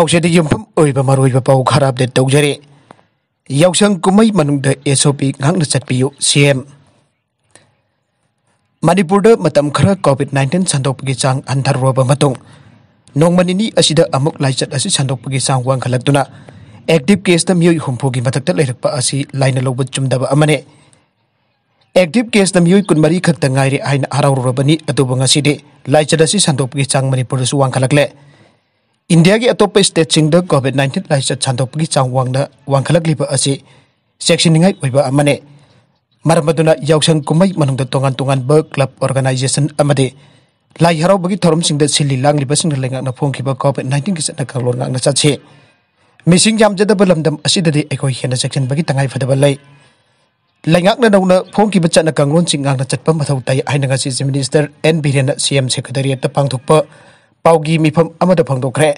pau sedi jumpam oi ba maroi ba pau kumai manung da sop ngang na chat piu cm covid 19 sandok pagi chang andar matung nong mani ni amuk lai chat Santo sandok pagi chang wang khalak tuna active case da miu humpu amane active case da mari khak ta harau ro ba ni atu ba ngasi de lai chat India gi atopa state da covid 19 lai sa chandok gi chang wang da wang khalak liba ase section ngai oiba amane maram baduna yaksang kumai manung da tongan tongan ba club organization amade lai haro bagi thorum sing da sili lang liba sing lenga na phong khiba covid 19 gi sa na kalor ngang na missing jam jada ba lamdam ase da de ekoi hena section bagi tangai fada ba lai lai na na phong khiba na kanglon sing ngang na chatpa mathau tai aina ga si minister n biren cm secretary ta pangthukpa ꯄꯥꯎꯒꯤ ꯃꯤꯐꯝ ꯑꯃꯗ ꯐꯣꯡꯗꯣꯛꯈ꯭ꯔꯦ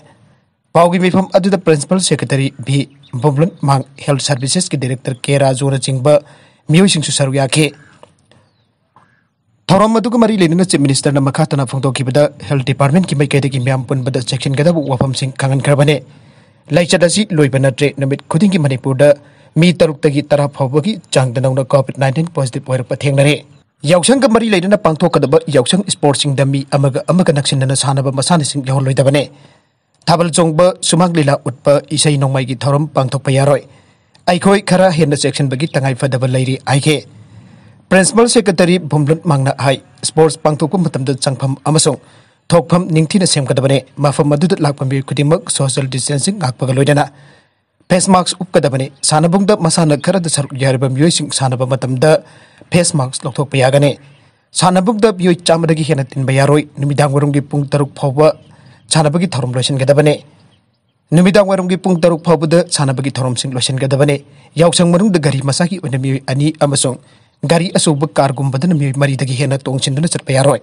ꯄꯥꯎꯒꯤ ꯃꯤꯐꯝ ꯑꯗꯨꯗ principal secretary V Vumlunmang health ꯁꯔꯚꯤꯁꯦꯁꯀꯤ director K ꯔꯥꯖꯨꯅꯆꯤꯡꯕ ꯃꯤꯑꯣꯏꯁꯤꯡꯁꯨ ꯁꯔꯨꯛ ꯌꯥꯈꯤ ꯊꯧꯔꯝ ꯑꯗꯨꯒ ꯃꯔꯤ ꯂꯩꯅꯅ ꯆꯤꯞ ꯃꯤꯅꯤꯁꯇꯔꯅ ꯃꯈꯥ ꯇꯥꯅ ꯐꯣꯡꯗꯣꯛꯈꯤꯕꯗ ꯍꯦꯜꯊ ꯗꯤꯄꯥꯔꯠꯃꯦꯟꯠꯀꯤ ꯃꯥꯏꯀꯩꯗꯒꯤ ꯃꯤꯌꯥꯝ ꯄꯨꯟꯕꯗ ꯆꯦꯛꯁꯤꯟꯒꯗꯕ ꯋꯥꯐꯝꯁꯤꯡ ꯈꯪꯍꯟꯈ꯭ꯔꯕꯅꯤ ꯂꯥꯏꯆꯠ ꯑꯁꯤ ꯂꯣꯏꯕ ꯅꯠꯇ꯭ꯔꯦ ꯅꯨꯃꯤꯠ ꯈꯨꯗꯤꯡꯒꯤ ꯃꯅꯤꯄꯨꯔꯗ ꯃꯤ ꯇꯔꯨꯛꯇꯒꯤ ꯇꯔꯥ ꯐꯥꯎꯕꯒꯤ ꯆꯥꯡꯗ ꯅꯧꯅ ꯀꯣꯚꯤꯗ ꯅꯥꯏꯟꯇꯤꯟ ꯄꯣꯖꯤꯇꯤꯚ ꯑꯣꯏꯔꯛꯄ ꯊꯦꯡꯅꯔꯦ ꯌꯥꯎꯁꯪꯒ ꯃꯔꯤ ꯂꯩꯅꯅ ꯄꯥꯡꯊꯣꯛꯀꯗꯕ ꯌꯥꯎꯁꯪ ꯁ꯭ꯄꯣꯔꯠꯁꯤꯡꯗ ꯃꯤ ꯑꯃꯒ ꯑꯃꯒ ꯅꯛꯁꯤꯟꯅꯅ ꯁꯥꯟꯅꯕ ꯃꯁꯥꯟꯅꯁꯤꯡ ꯌꯥꯎꯍꯜꯂꯣꯏꯗꯕꯅꯦ ꯊꯥꯕꯜ ꯆꯣꯡꯕ ꯁꯨꯃꯥꯡ ꯂꯤꯂꯥ ꯎꯠꯄ ꯏꯁꯩ ꯅꯣꯡꯃꯥꯏꯒꯤ ꯊꯧꯔꯝ ꯄꯥꯡꯊꯣꯛꯄ ꯌꯥꯔꯣꯏ ꯑꯩꯈꯣꯏ ꯈꯔ ꯍꯦꯟꯅ ꯆꯦꯛꯁꯤꯟꯕꯒꯤ ꯇꯉꯥꯏꯐꯗꯕ ꯂꯩꯔꯤ ꯍꯥꯏꯈꯤ ꯄ꯭ꯔꯤꯟꯁꯤꯄꯥꯜ ꯁꯦꯀ꯭ꯔꯦꯇꯔꯤ ꯚꯨꯝꯂꯨꯠ ꯃꯥꯡꯅ ꯍꯥꯏ ꯁ꯭ꯄꯣꯔꯠꯁ ꯄꯥꯡꯊꯣꯛꯄ ꯃꯇꯝꯗ ꯆꯪꯐꯝ ꯑꯃꯁꯨꯡ ꯊꯣꯛꯐꯝ ꯅꯤꯡꯊꯤꯅ ꯁꯦꯝꯒꯗꯕꯅꯤ ꯃꯐꯝ ꯑꯗꯨꯗ ꯂꯥꯛꯄ ꯃꯤꯑꯣꯏ ꯈꯨꯗꯤꯡꯃꯛ ꯁꯣꯁꯤꯌꯦꯜ ꯗꯤꯁꯇꯦꯟꯁꯤꯡ ꯉꯥꯛꯄꯒ ꯂꯣꯏꯅꯅ फेस मास्क उपकदबने सानबुंग मसान खरद सरुक जारब म्यू सिंग सानब मतम द फेस मास्क लोथोप यागने सानबुंग द म्यू चाम रगी हेन तिन बयारोय निमिदांग वरुंग गी पुंग तरुक फव सानब गी थरम लोशन गदबने निमिदांग वरुंग गी पुंग तरुक फव द सानब गी थरम सिंग लोशन गदबने यावसंग मरुंग द गरी मसा की ओने म्यू अनि अमसों गरी असोब कार गुम बदन म्यू मरी दगी हेन तोंग चिन्दन सर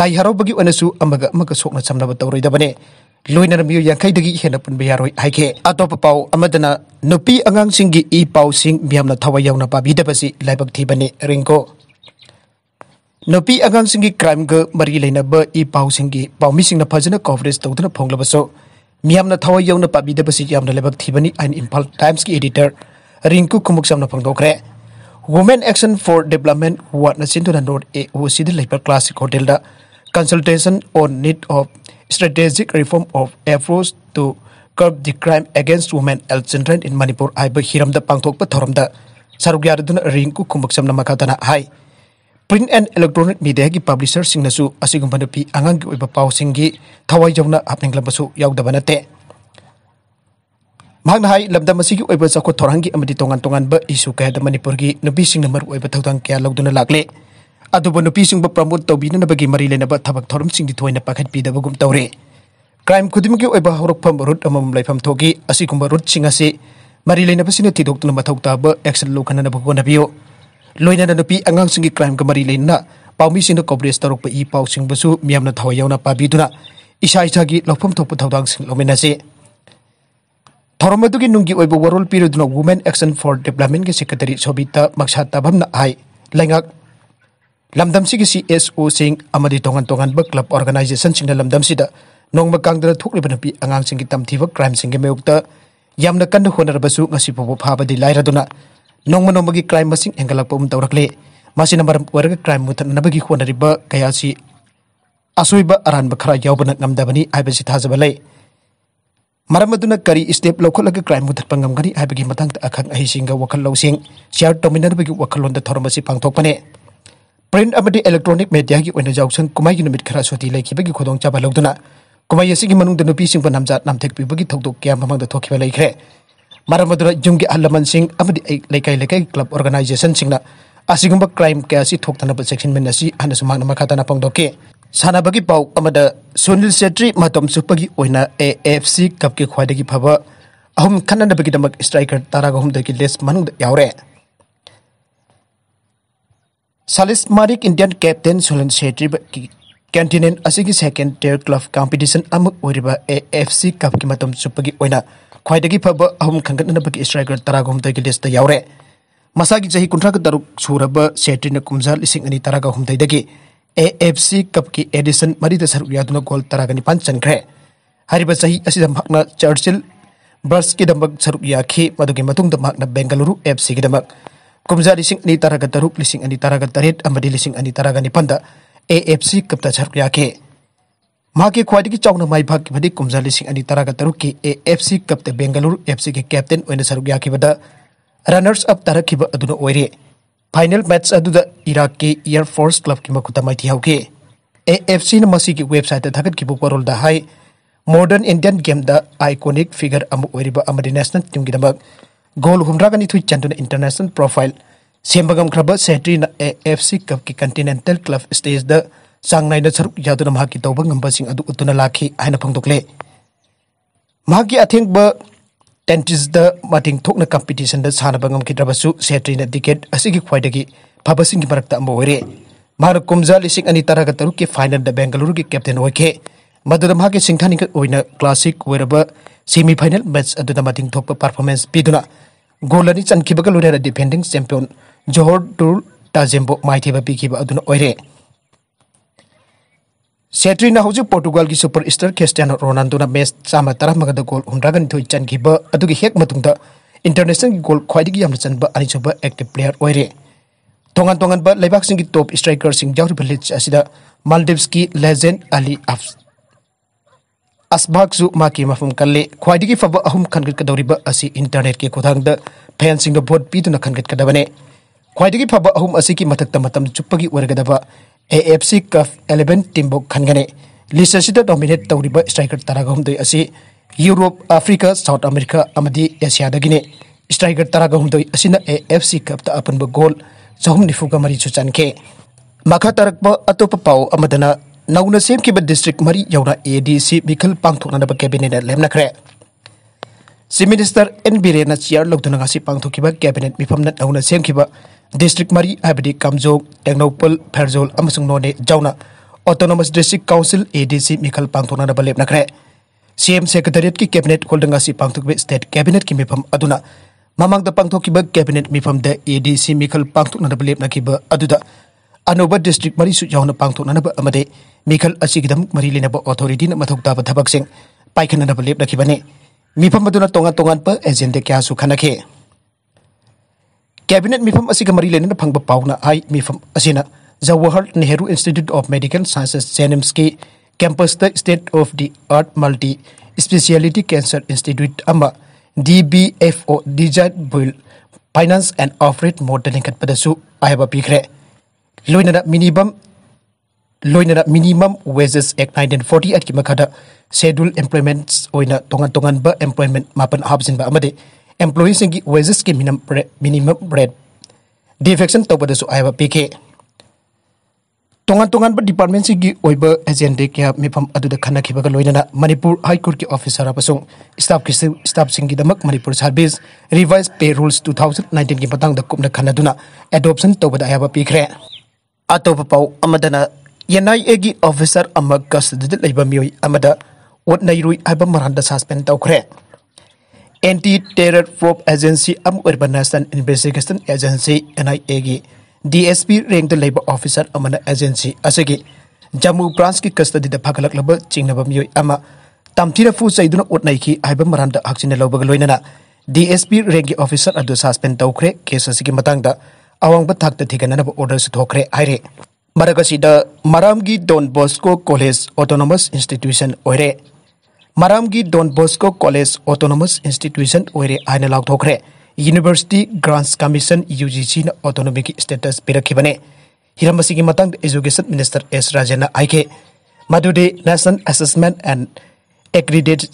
लाई हरो बगी अमग मग सोक न चमना बतौरोय दबने लोनर मू यांखी हेन पुनब यारो है अटोप पाउन नुपी आगामी इ पाउम थवा पादी लाइब थीबने रिंको नुपी आगामी क्राइम ग मरी लेनब इ पाउी पाउी फजन कवरेज तौदन फोलबसो मामन थवा यौन पादीब थीबनी आइन इम्फा टाइम्स की इडिटर रिंकु खुमु फोदे women action for development ward note ए ओ सिद्ध classic hotel consultation on need of strategic reform of efforts to curb the crime against women and children in Manipur ꯍꯥꯏꯕ ꯍꯤꯔꯝꯗ ꯄꯥꯡꯊꯣꯛꯄ ꯊꯧꯔꯝꯗ ꯁꯔꯨꯛ ꯌꯥꯔꯗꯨꯅ ꯔꯤꯡꯀꯨ ꯈꯨꯃꯛꯁꯝꯅ ꯃꯈꯥꯗꯅ ꯍꯥꯏ ꯄ꯭ꯔꯤꯟꯠ ꯑꯦꯟ ꯏꯂꯦꯛꯇ꯭ꯔꯣꯅꯤꯛ ꯃꯤꯗꯤꯌꯥꯒꯤ ꯄꯕ꯭ꯂꯤꯁꯔꯁꯤꯡꯅꯁꯨ ꯑꯁꯤꯒꯨꯝꯕ ꯅꯨꯄꯤ ꯑꯉꯥꯡꯒꯤ ꯑꯣꯏꯕ ꯄꯥꯎꯁꯤꯡꯒꯤ ꯊꯋꯥꯏ ꯌꯥꯎꯅ ꯍꯥꯞꯅꯤꯡꯂꯕꯁꯨ ꯌꯥꯎꯗꯕ ꯅꯠꯇꯦ ꯃꯍꯥꯛꯅ ꯍꯥꯏ ꯂꯝꯗꯝ ꯑꯁꯤꯒꯤ ꯑꯣꯏꯕ ꯆꯥꯎꯈꯠ ꯊꯧꯔꯥꯡꯒꯤ ꯑꯃꯗꯤ ꯇꯣꯉꯥꯟ ꯇꯣꯉꯥꯟꯕ ꯏꯁꯨ ꯀꯌꯥꯗ ꯃꯅꯤꯄꯨꯔꯒꯤ ꯅꯨꯄꯤꯁꯤꯡꯅ ꯃꯔꯨꯑꯣꯏꯕ ꯊꯧꯗꯥꯡ ꯀꯌꯥ ꯂꯧꯗꯨꯅ ꯂꯥꯛꯂꯤ Adu bono pisung bapramut tau bina nabagi Marilena nabat tabak torum sing dituai napakan pida bagum tau re. Crime kudim ki oi bahuruk pam barut amam lai pam asik asi kum sing asi. Marilena nabasi nati dok tunam batau taba eksel lo kana nabagu na bio. nopi angang singi crime kamarilena marile na. Pau misi pau sing basu miam na tawayau na pabi duna. Isha isha gi lo pam topu tau dang sing lo menasi. Torum adu nunggi oi bawarul piru duna women action for development ke sekretari sobita maksata bam na ai. Lengak lamdam si si SO sing amadi tongan tongan ba club organization sing lamdam si da nong ba kang da thuk banapi angang sing ki tam crime sing ge meuk yam na kan da honar ba su ngasi po pha ba di lai ra duna nong ma nong ba gi crime sing engalak pa um tawrak le masi na warga crime mutan na ba gi honari ba kaya si asui ba aran ba khara yaw ba na ngam da bani ai ba si tha ja ba lai maram aduna kari step crime mu thatpa ngam gani haibagi matang akhang ahi singga wakhal sing, share dominar bagi wakhal lon da thorom si pangthok print अमदी electronic media की ओइना जाउसन कुमाई की नुमित खरा सोती लेखिबे की खोदों चाबा लौदना कुमाई AC की मनुंग नामथेक पिबो क्या ममंग the थोखिबे लेखरे मारम जुंगे एक क्लब ऑर्गेनाइजेशन सिंगना क्राइम क्या सी थोकतना पर सेक्शन में नसी हन सुमांग मखातना पंगदोके की पाउ अमदा सुनील सेट्री मतम सुपगी ओइना एएफसी कप के ख्वाइदगी फबा अहुम खननबगी दमक स्ट्राइकर तारागहुम लेस मनुंग यावरे सालीस मारिक इंडियन कैप्टन सोलन सेट्री की कैंटीन असी सेकेंड टेयर क्लब कंपीटिशन अमुक एफ सी कप की चुप की खाई फब अहम खनगनबी स्ट्राइकर हूं की लिस्ट यौरे मसा की चाही कुंठा तरुक सूरब सेट्री ने कुंजा लिंग तरगहद ए एफ सी कप की एडिशन मरीद सरुक याद गोल तरह निपान चनख्रे हरब चाही चर्चिल ब्रश की दमक सरुक याखी मगना बेंगलुरु एफ सी की kumza lising ani taraga taruk lising ani taraga tarit amadi lising ani taraga nipanda AFC kapta charkya ke माके ख्वाइगी माइ भाग कुमजा लिंग अनी तरह तरुक की A F C cup Bengaluru F C के कैप्टन सरुक याद रनर्स अप तरह फाइनल मैच इराक के एयरफोर्स क्लब की मकुत माइथी ए एफ सी की वेबसाइट थगत वरोल है modern Indian game iconic figure national team goal हुमरागनीथुई चंदन इंटरनेशनल प्रोफाइल सेमबगम खरब सेट्रीन एएफसी कप की कंटिनेंटल क्लब स्टेज द चांग नाइन सरुक यादुन माकी तौब गंबसिंग अदु उतुना लाखी हाइन फोंगदोकले माकी अथेंग ब टेंटिस द माटिंग थोकन कंपटीशन द सानब गंखिद्रबसु सेट्रीन टिकेट असिगी ख्वाइदगी फबसिंग की मरक्त अम्बो होरे मार कुमजा लिसिंग अनि तरह के फाइनल द बेंगलुरु की कैप्टन होइखे मददमा के ꯁꯤꯡꯊꯥꯅꯤꯡꯉꯥꯏ ꯑꯣꯏꯅ ꯀ꯭ꯂꯥꯁꯤꯛ ꯑꯣꯏꯔꯕ ꯁꯦꯃꯤ ꯐꯥꯏꯅꯦꯜ ꯃꯦꯠꯆ ꯑꯗꯨꯗ ꯃꯇꯤꯡ ꯊꯣꯛꯄ ꯄꯔꯐꯣꯔꯃꯦꯟꯁ ꯄꯤꯗꯨꯅ ꯒꯣꯜ ꯑꯅꯤ ꯆꯟꯈꯤꯕꯒ ꯂꯣꯏꯅꯅ ꯗꯤꯐꯦꯟꯗꯤꯡ ꯆꯦꯝꯄꯤꯌꯟ ꯖꯣꯍꯣꯔ ꯇꯨꯔ ꯇꯥꯖꯦꯝꯕꯣ पोर्टुगल की सुपर स्टार क्रिस्टियानो रोनाल्डो ने मैच चाम तरह गोल हूंद्रागनथोई चनखीब हेक इंटरनेशनल गोल खाई चनब अनीसुब एक्टिव प्लेयर होरे तोान लेबा की टॉप स्ट्राइकर लीग असीद मालदीव्स की लेजेंड अली अफ अस्बागसु माकी मफम कल्ले खाई फब अहुम खनगतकदौरिब इंटरनेट के खुदांग फैन सिंग द वोट पीदुन खनगतकदबने ख्वाइदिगी फब अहुम की मथक मतम चुपगी वरगदब एएफसी कफ 11 टीमबो खनगने लिससिद डोमिनेट तौरिब स्ट्राइकर तरागहुम यूरोप अफ्रीका साउथ अमेरिका अमदि एशिया दगिने स्ट्राइकर तरागहुम दय असिना एएफसी कप अपन गोल चहुम निफुगा मरी चुचनके मखा तरकब अतोप पाउ नौन सेम की डिस्ट्रिक मरी यौना ए डी सी मिखल पांथोनब कैबिनेट लेमनखरे chief minister N Biren chair लौदना पांथोब कैबिनेट मीफम नौन सेम की डिस्ट्रिक मरी है कामजो टेक्नौपल फेरजोल नोने जौना autonomous district council A D C मिखल पांथोनब लेमनखरे सीएम सेक्रेटरीट की कैबिनेट होल्डंगा पांथोब स्टेट कैबिनेट की मीफम ममद पांथोब कैबिनेट मीफम ए डी सी मिखल पांथोनब लेपनब अनोब डिस्ट्रिक मरी यौन पाथों मिखल मरी लेने ऑथोरीटी मौताब थबक पाखन लेपने मिफम तोान तोानप एजेंडे क्या खनखे कैबिनेट मीफम मरी लेने फंग पाना आई Jawahar Nehru Institute of Medical Sciences JNIMS की campus state of the art multi speciality cancer institute D B F O design build finance and operate mode लिंखपदू आयब पीखरे लोइनरा मिनिमम लोइनरा मिनिमम वेजेस एक्ट 1948 की मखदा शेड्यूल एम्प्लॉयमेंट्स ओइना तोंगन तोंगन ब एम्प्लॉयमेंट मापन हाबसिन ब अमदे एम्प्लॉयीज की वेजेस के मिनिमम मिनिमम रेट डिफेक्शन तोबदसु आयबा पीके तोंगन तोंगन ब डिपार्टमेंट से की ओइब एजेंडे के मिफम अदुद खना खिबग लोइनना मणिपुर हाई कोर्ट के ऑफिसर अपसुंग स्टाफ के स्टाफ सिंह की दमक Manipur service revise pay rules 2019 की मतंग द कुपना खना दुना एडॉप्शन तोबद आयबा पीखरे ꯑꯇꯣꯞꯄ ꯄꯥꯎ ꯑꯃꯗꯅ ꯑꯦꯟꯑꯥꯏꯑꯦꯒꯤ ꯑꯣꯐꯤꯁꯔ ꯑꯃ ꯀꯁꯇꯗꯤꯗ ꯂꯩꯕ ꯃꯤꯑꯣꯏ ꯑꯃꯗ ꯋꯥꯠꯅꯩꯔꯨꯏ ꯍꯥꯏꯕ ꯃꯔꯝꯗ ꯁꯁꯄꯦꯟ ꯇꯧꯈ꯭ꯔꯦ ꯑꯦꯟꯇꯤ ꯇꯦꯔꯔ ꯄ꯭ꯔꯣꯞ ꯑꯦꯖꯦꯟꯁꯤ ꯑꯃ ꯑꯣꯏꯔꯤꯕ ꯅꯦꯁꯅꯦꯜ ꯏꯟꯚꯦꯁꯇꯤꯒꯦꯁꯟ ꯑꯦꯖꯦꯟꯁꯤ ꯑꯦꯟꯑꯥꯏꯑꯦꯒꯤ ꯗꯤ ꯑꯦꯁ ꯄꯤ ꯔꯦꯡꯗ ꯂꯩꯕ ꯑꯣꯐꯤꯁꯔ ꯑꯃꯅ ꯑꯦꯖꯦꯟꯁꯤ ꯑꯁꯤꯒꯤ ꯖꯃꯨ ꯕ꯭ꯔꯥꯟꯁꯀꯤ ꯀꯁꯇꯗꯤꯗ ꯐꯒꯠꯂꯛꯂꯕ ꯆꯤꯡꯅꯕ ꯃꯤꯑꯣꯏ ꯑꯃ ꯇꯝꯊꯤꯅ ꯐꯨ ꯆꯩꯗꯨꯅ ꯑꯣꯠꯅꯩꯈꯤ ꯍꯥꯏꯕ ꯃꯔꯝꯗ ꯍꯛꯆꯤꯟꯅ ꯂꯧꯕꯒ ꯂꯣꯏꯅꯅ ꯗꯤ ꯑꯦꯁ ꯄꯤ ꯔꯦꯡꯒꯤ ꯑꯣꯐꯤꯁꯔ ꯑꯗꯨ ꯁꯁꯄꯦꯟ ꯇꯧꯈ꯭ꯔꯦ ꯀꯦꯁ ꯑꯁꯤꯒꯤ ꯃꯇꯥꯡꯗ अवांगब थाकता थिकनब ऑर्डर सुथोखरे हाइरे मरकसीद मरामगी Don Bosco college autonomous institution ओरे मरामगी Don Bosco college autonomous institution ओरे हाइन लाउथोखरे यूनिवर्सिटी ग्रांट्स कमीशन यूजीसी ने ऑटोनोमी की स्टेटस पिरखिबने हिरमसी असिगी मतंग एजुकेशन मिनिस्टर एस राजेन आइके मधुदे national assessment and accredit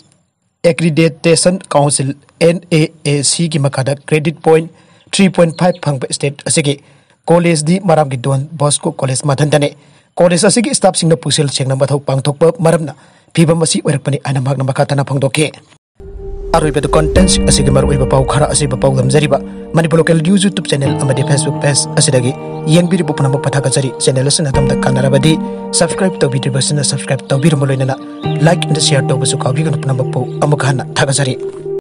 accreditation council N A A C की मखाद credit point three point five फंग स्टेट कॉलेज दी मराम की डॉन बॉस्को कॉलेज मधंदने कॉलेज असिगी स्टाफ सिंह पुसेल सेंगना मथौ पांगथोप मरमना फीबम असि ओरपनि आना मागना मखातना फंगदोके अरैबद कंटेंट्स खरा असिबा पाउ लमजरिबा Manipur local news YouTube channel अमदि फेसबुक पेज असिदगी यंगबिरिबु पुनम पथाका जरी चैनल असन दम सब्सक्राइब तो बसन सब्सक्राइब तो बिरमलोइना लाइक एंड शेयर तो बसु काविगन पुनम पौ अमखाना थागा